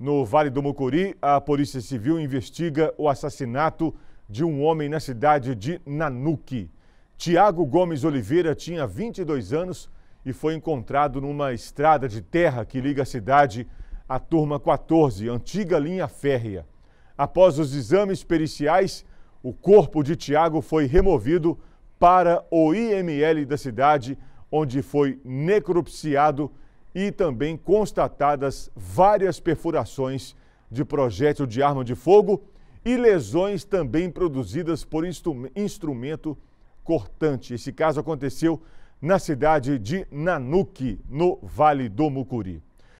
No Vale do Mucuri, a Polícia Civil investiga o assassinato de um homem na cidade de Nanuque. Tiago Gomes Oliveira tinha 22 anos e foi encontrado numa estrada de terra que liga a cidade à Turma 14, antiga linha férrea. Após os exames periciais, o corpo de Tiago foi removido para o IML da cidade, onde foi necropsiado e também constatadas várias perfurações de projétil de arma de fogo e lesões também produzidas por instrumento cortante. Esse caso aconteceu na cidade de Nanuque, no Vale do Mucuri.